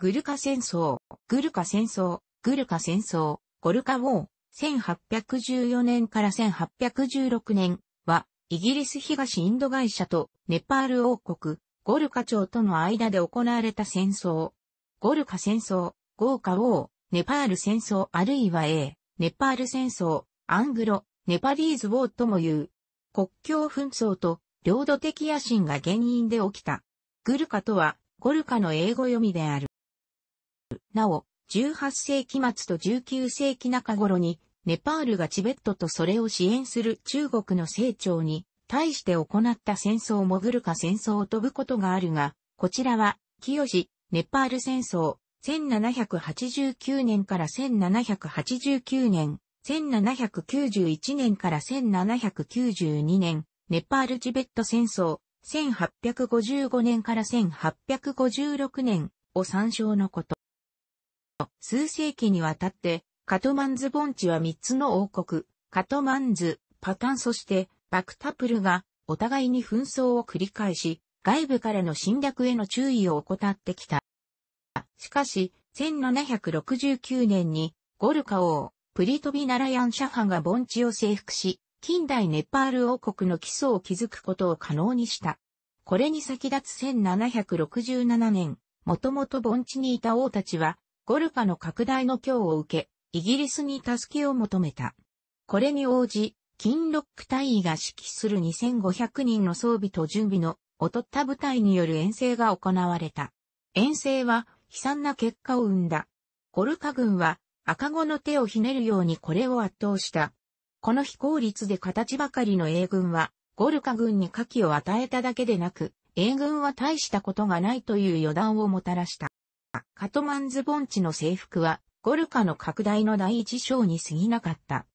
グルカ戦争、グルカ戦争、グルカ戦争、ゴルカウォー、1814年から1816年は、イギリス東インド会社とネパール王国、ゴルカ朝との間で行われた戦争。ゴルカ戦争、ゴーカウォー、ネパール戦争あるいは A、ネパール戦争、アングロ、ネパリーズウォーとも言う。国境紛争と領土的野心が原因で起きた。グルカとは、ゴルカの英語読みである。なお、18世紀末と19世紀中頃に、ネパールがチベットとそれを支援する中国の成長に対して行った戦争を潜るか戦争を飛ぶことがあるが、こちらは、清ネパール戦争、1789年から1789年、1791年から1792年、ネパールチベット戦争、1855年から1856年を参照のこと。数世紀にわたって、カトマンズ盆地は3つの王国、カトマンズ、パタンそしてバクタプルがお互いに紛争を繰り返し、外部からの侵略への注意を怠ってきた。しかし、1769年にゴルカ王、プリトビナラヤンシャフンが盆地を征服し、近代ネパール王国の基礎を築くことを可能にした。これに先立つ1767年、もともと盆地にいた王たちは、ゴルファの拡大の強を受け、イギリスに助けを求めた。これに応じ、金ロック隊員が指揮する2500人の装備と準備の劣った部隊による遠征が行われた。遠征は悲惨な結果を生んだ。ゴルカ軍は赤子の手をひねるようにこれを圧倒した。この非効率で形ばかりの英軍は、ゴルカ軍に火器を与えただけでなく、英軍は大したことがないという予断をもたらした。カトマンズ盆地の征服は、ゴルカの拡大の第一章に過ぎなかった。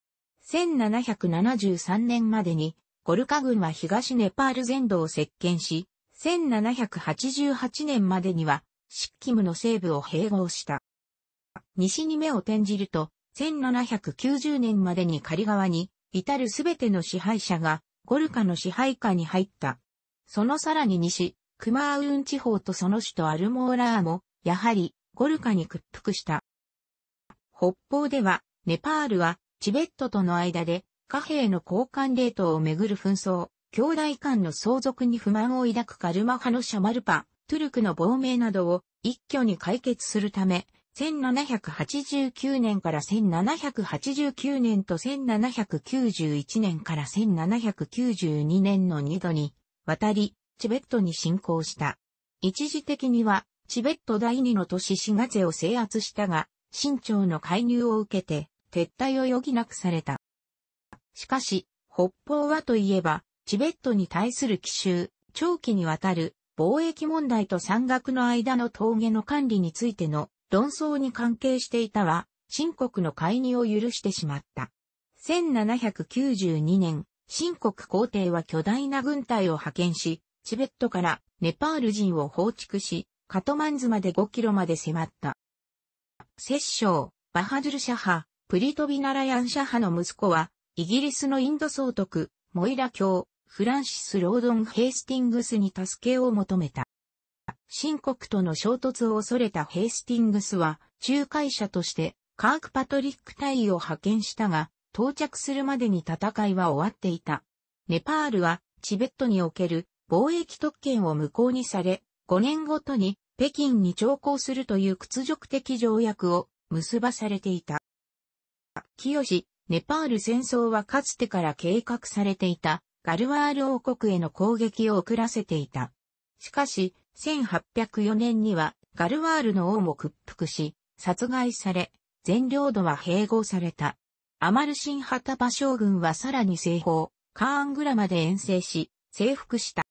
1773年までに、ゴルカ軍は東ネパール全土を席巻し、1788年までには、シッキムの西部を併合した。西に目を転じると、1790年までに仮側に、至るすべての支配者が、ゴルカの支配下に入った。そのさらに西、クマーウン地方とその首都アルモーラーも、やはりゴルカに屈服した。北方では、ネパールはチベットとの間で貨幣の交換レートをめぐる紛争、兄弟間の相続に不満を抱くカルマ派のシャマルパ、トゥルクの亡命などを一挙に解決するため、1789年から1789年と1791年から1792年の2度に、渡り、チベットに侵攻した。一時的にはチベット第二の都市シガゼを制圧したが、清朝の介入を受けて、撤退を余儀なくされた。しかし、北方はといえば、チベットに対する奇襲、長期にわたる貿易問題と山岳の間の峠の管理についての論争に関係していたは、新国の介入を許してしまった。1792年、新国皇帝は巨大な軍隊を派遣し、チベットからネパール人を放逐し、カトマンズまで5キロまで迫った。摂政、バハドゥルシャハ、プリトビナラヤンシャハの息子は、イギリスのインド総督、モイラ教、フランシス・ロードン・ヘイスティングスに助けを求めた。新国との衝突を恐れたヘイスティングスは、仲介者として、カーク・パトリック隊を派遣したが、到着するまでに戦いは終わっていた。ネパールは、チベットにおける貿易特権を無効にされ、5年ごとに北京に徴航するという屈辱的条約を結ばされていた。清、ネパール戦争はかつてから計画されていたガルワール王国への攻撃を遅らせていた。しかし、1804年にはガルワールの王も屈服し、殺害され、全領土は併合された。アマルシンハタパ将軍はさらに西方、カーングラまで遠征し、征服した。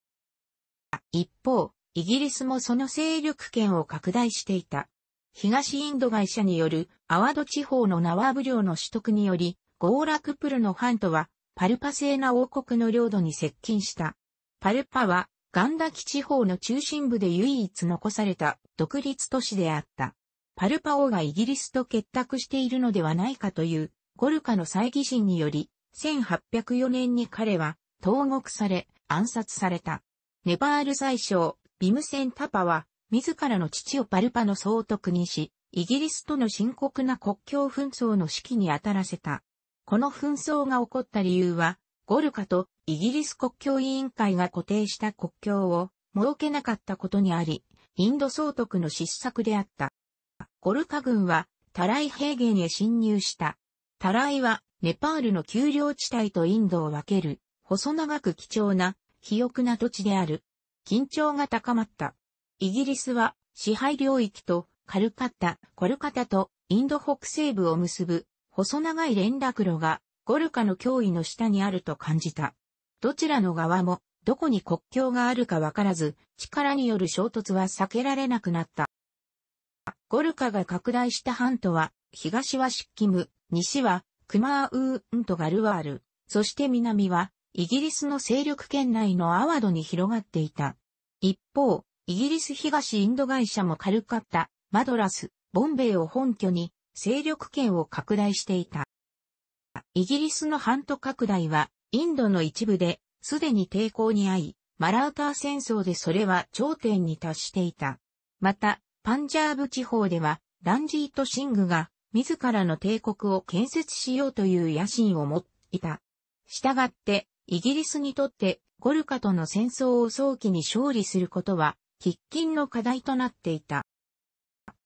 一方、イギリスもその勢力圏を拡大していた。東インド会社によるアワド地方のナワーブ領の取得により、ゴーラクプルのァントはパルパ製な王国の領土に接近した。パルパはガンダキ地方の中心部で唯一残された独立都市であった。パルパ王がイギリスと結託しているのではないかというゴルカの再疑心により、1804年に彼は投獄され暗殺された。ネパール宰相ビムセン・タパは、自らの父をパルパの総督にし、イギリスとの深刻な国境紛争の指揮に当たらせた。この紛争が起こった理由は、ゴルカとイギリス国境委員会が固定した国境を設けなかったことにあり、インド総督の失策であった。ゴルカ軍はタライ平原へ侵入した。タライはネパールの丘陵地帯とインドを分ける、細長く貴重な、肥沃な土地である。緊張が高まった。イギリスは支配領域とカルカッタ、コルカタとインド北西部を結ぶ細長い連絡路がゴルカの脅威の下にあると感じた。どちらの側もどこに国境があるかわからず力による衝突は避けられなくなった。ゴルカが拡大した半島は東はシッキム、西はクマーウーンとガルワール、そして南はイギリスの勢力圏内のアワドに広がっていた。一方、イギリス東インド会社も軽かったマドラス、ボンベイを本拠に勢力圏を拡大していた。イギリスの半島拡大はインドの一部ですでに抵抗に遭い、マラウター戦争でそれは頂点に達していた。また、パンジャーブ地方ではランジート・シングが自らの帝国を建設しようという野心を持っていた。したがって、イギリスにとってゴルカとの戦争を早期に勝利することは、喫緊の課題となっていた。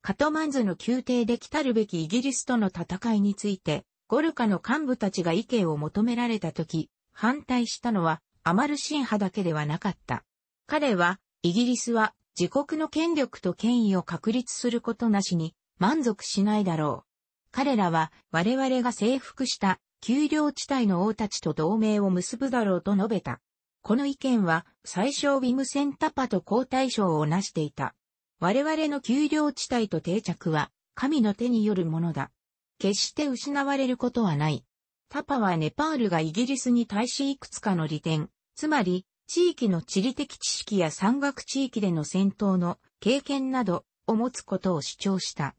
カトマンズの宮廷で来たるべきイギリスとの戦いについて、ゴルカの幹部たちが意見を求められたとき、反対したのはアマルシン派だけではなかった。彼は、イギリスは自国の権力と権威を確立することなしに満足しないだろう。彼らは我々が征服した丘陵地帯の王たちと同盟を結ぶだろうと述べた。この意見は、最小ウィムセンタパと皇太賞を成していた。我々の丘陵地帯と定着は、神の手によるものだ。決して失われることはない。タパはネパールがイギリスに対しいくつかの利点、つまり、地域の地理的知識や山岳地域での戦闘の経験などを持つことを主張した。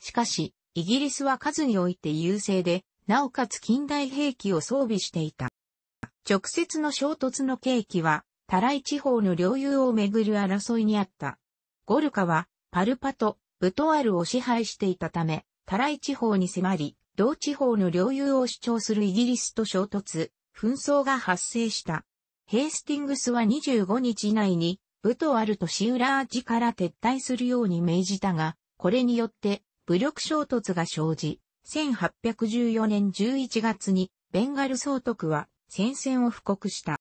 しかし、イギリスは数において優勢で、なおかつ近代兵器を装備していた。直接の衝突の契機は、タライ地方の領有をめぐる争いにあった。ゴルカは、パルパと、ブトワルを支配していたため、タライ地方に迫り、同地方の領有を主張するイギリスと衝突、紛争が発生した。ヘースティングスは25日以内に、ブトワルとシウラージから撤退するように命じたが、これによって武力衝突が生じ、1814年11月にベンガル総督は戦線を布告した。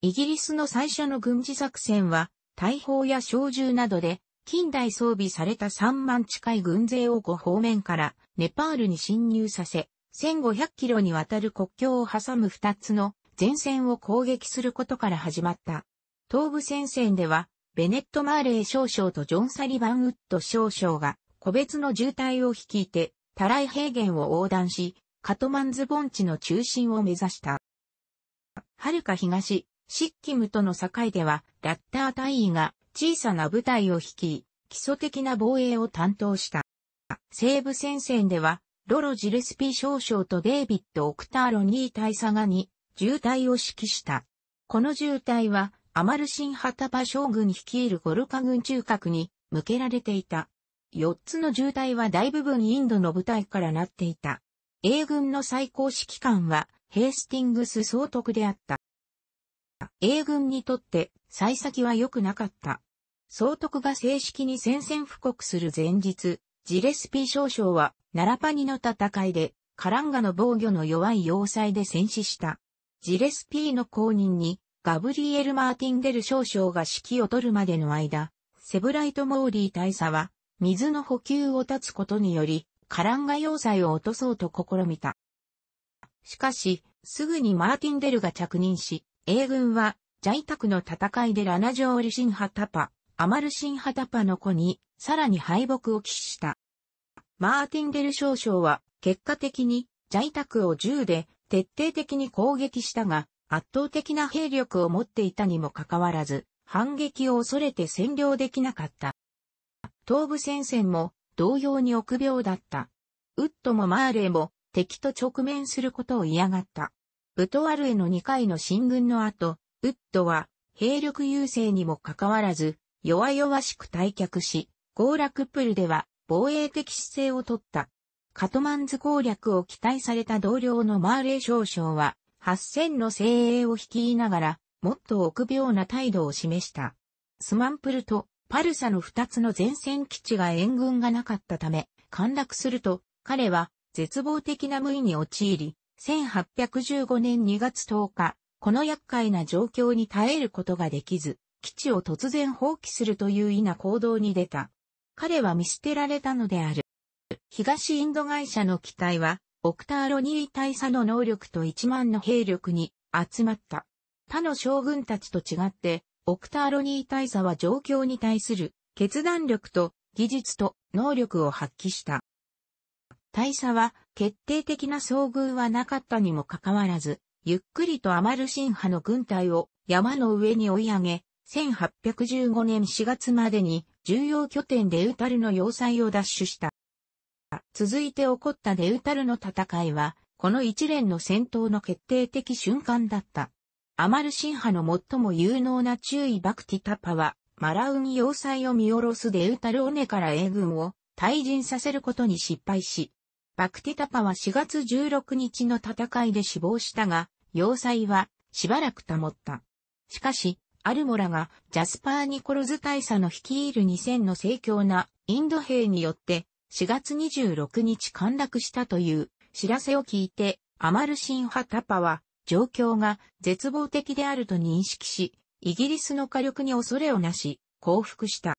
イギリスの最初の軍事作戦は、大砲や小銃などで、近代装備された3万近い軍勢を5方面からネパールに侵入させ、1500キロにわたる国境を挟む2つの前線を攻撃することから始まった。東部戦線では、ベネット・マーレー少将とジョン・サリバン・ウッド少将が個別の渋滞を率いてタライ平原を横断し、カトマンズ盆地の中心を目指した。はるか東、シッキムとの境では、ラッター隊員が小さな部隊を率い、基礎的な防衛を担当した。西部戦線では、ロロ・ジルスピー少将とデイビッド・オクターロニー大佐がに、渋滞を指揮した。この渋滞は、アマルシン・ハタパ将軍率いるゴルカ軍中核に向けられていた。4つの重滞は大部分インドの部隊からなっていた。英軍の最高指揮官はヘースティングス総督であった。英軍にとって幸先は良くなかった。総督が正式に宣戦布告する前日、ジレスピー少将はナラパニの戦いでカランガの防御の弱い要塞で戦死した。ジレスピーの後任にガブリエル・マーティンデル少将が指揮を取るまでの間、セブライト・モーリー大佐は水の補給を断つことにより、カランガ要塞を落とそうと試みた。しかし、すぐにマーティンデルが着任し、英軍は、ジャイタクの戦いでラナジョーリシンハタパ、アマルシンハタパの子に、さらに敗北を喫した。マーティンデル少将は、結果的に、ジャイタクを銃で、徹底的に攻撃したが、圧倒的な兵力を持っていたにもかかわらず、反撃を恐れて占領できなかった。東部戦線も同様に臆病だった。ウッドもマーレーも敵と直面することを嫌がった。ブトワルへの2回の進軍の後、ウッドは兵力優勢にもかかわらず、弱々しく退却し、ゴーラクプルでは防衛的姿勢をとった。カトマンズ攻略を期待された同僚のマーレー少将は、8000の精鋭を率いながら、もっと臆病な態度を示した。スマンプルとパルサの二つの前線基地が援軍がなかったため、陥落すると、彼は絶望的な無意に陥り、1815年2月10日、この厄介な状況に耐えることができず、基地を突然放棄するという異な行動に出た。彼は見捨てられたのである。東インド会社の機体は、オクターロニー大佐の能力と1万の兵力に集まった。他の将軍たちと違って、オクターロニー大佐は状況に対する決断力と技術と能力を発揮した。大佐は決定的な遭遇はなかったにもかかわらず、ゆっくりとアマルシン派の軍隊を山の上に追い上げ、1815年4月までに重要拠点デウタルの要塞を奪取した。続いて起こったデウタルの戦いは、この一連の戦闘の決定的瞬間だった。アマルシンハの最も有能な注意バクティタパは、マラウミ要塞を見下ろすデウタルオネから英軍を退陣させることに失敗し、バクティタパは4月16日の戦いで死亡したが、要塞はしばらく保った。しかし、アルモラがジャスパー・ニコロズ大佐の率いる2000の盛況なインド兵によって4月26日陥落したという知らせを聞いてアマルシンハ・タパは状況が絶望的であると認識し、イギリスの火力に恐れをなし、降伏した。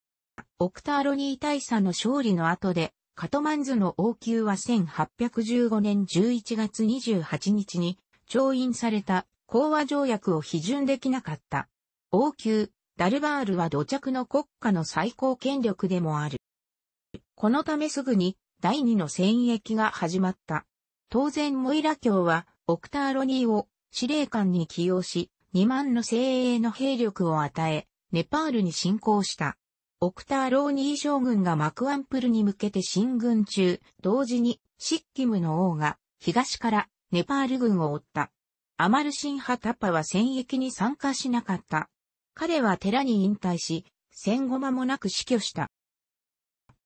オクターロニー大佐の勝利の後で、カトマンズの王宮は1815年11月28日に調印された講和条約を批准できなかった。王宮、ダルバールは土着の国家の最高権力でもある。このためすぐに第二の戦役が始まった。当然モイラ教はオクターロニーを司令官に起用し、2万の精鋭の兵力を与え、ネパールに侵攻した。オクターローニー将軍がマクアンプルに向けて進軍中、同時にシッキムの王が東からネパール軍を追った。アマルシンハタッパは戦役に参加しなかった。彼は寺に引退し、戦後間もなく死去した。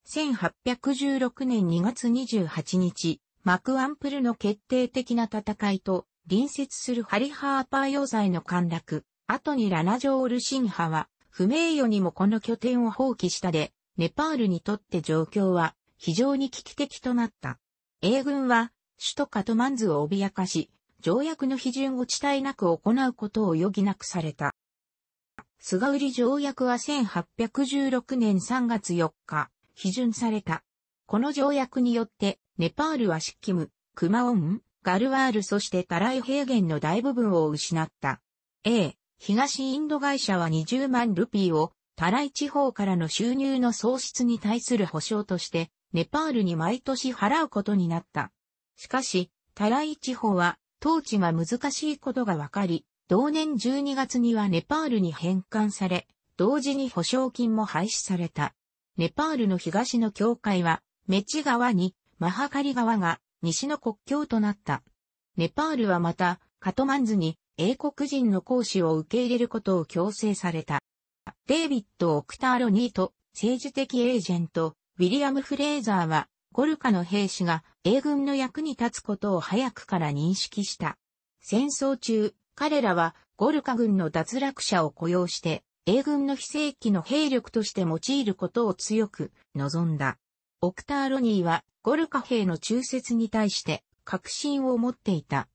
1816年2月28日、マクアンプルの決定的な戦いと隣接するハリハーパー要塞の陥落、後にラナジョール神派は、不名誉にもこの拠点を放棄したで、ネパールにとって状況は非常に危機的となった。英軍は首都カトマンズを脅かし、条約の批准を地帯なく行うことを余儀なくされた。菅売条約は1816年3月4日、批准された。この条約によって、ネパールはシッキム、クマオン、ガルワールそしてタライ平原の大部分を失った。A、東インド会社は20万ルピーをタライ地方からの収入の喪失に対する保証として、ネパールに毎年払うことになった。しかし、タライ地方は統治が難しいことが分かり、同年12月にはネパールに返還され、同時に保証金も廃止された。ネパールの東の境界は、メチ川にマハカリ川が西の国境となった。ネパールはまた、カトマンズに英国人の講師を受け入れることを強制された。デイビッド・オクターロニーと政治的エージェント、ウィリアム・フレーザーは、ゴルカの兵士が英軍の役に立つことを早くから認識した。戦争中、彼らはゴルカ軍の脱落者を雇用して、英軍の非正規の兵力として用いることを強く望んだ。オクターロニーはゴルカ兵の中説に対して確信を持っていた。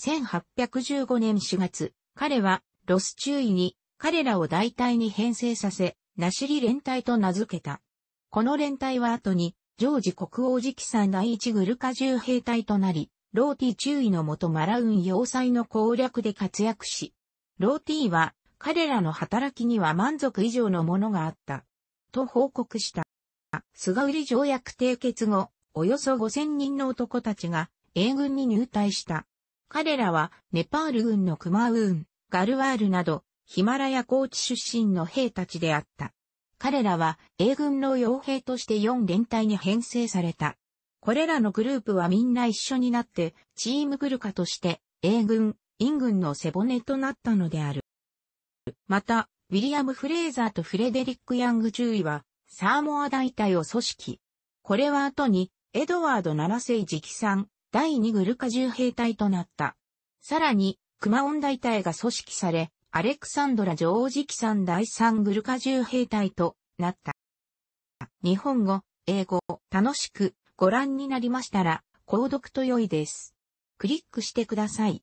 1815年4月、彼はロス中尉に彼らを大隊に編成させ、ナシリ連隊と名付けた。この連隊は後に、ジョージ国王直参第一グルカ重兵隊となり、ローティ中尉のもとマラウン要塞の攻略で活躍し、ローティは彼らの働きには満足以上のものがあった。と報告した。菅売条約締結後、およそ5000人の男たちが英軍に入隊した。彼らはネパール軍のクマウーン、ガルワールなどヒマラヤ高地出身の兵たちであった。彼らは英軍の傭兵として4連隊に編成された。これらのグループはみんな一緒になってチームグルカとして英軍、イン軍の背骨となったのである。また、ウィリアム・フレーザーとフレデリック・ヤング中尉はサーモア大隊を組織。これは後に、エドワード7世直参、第2グルカ重兵隊となった。さらに、クマオン大隊が組織され、アレクサンドラ女王直参第3グルカ重兵隊となった。日本語、英語、楽しくご覧になりましたら、購読と良いです。クリックしてください。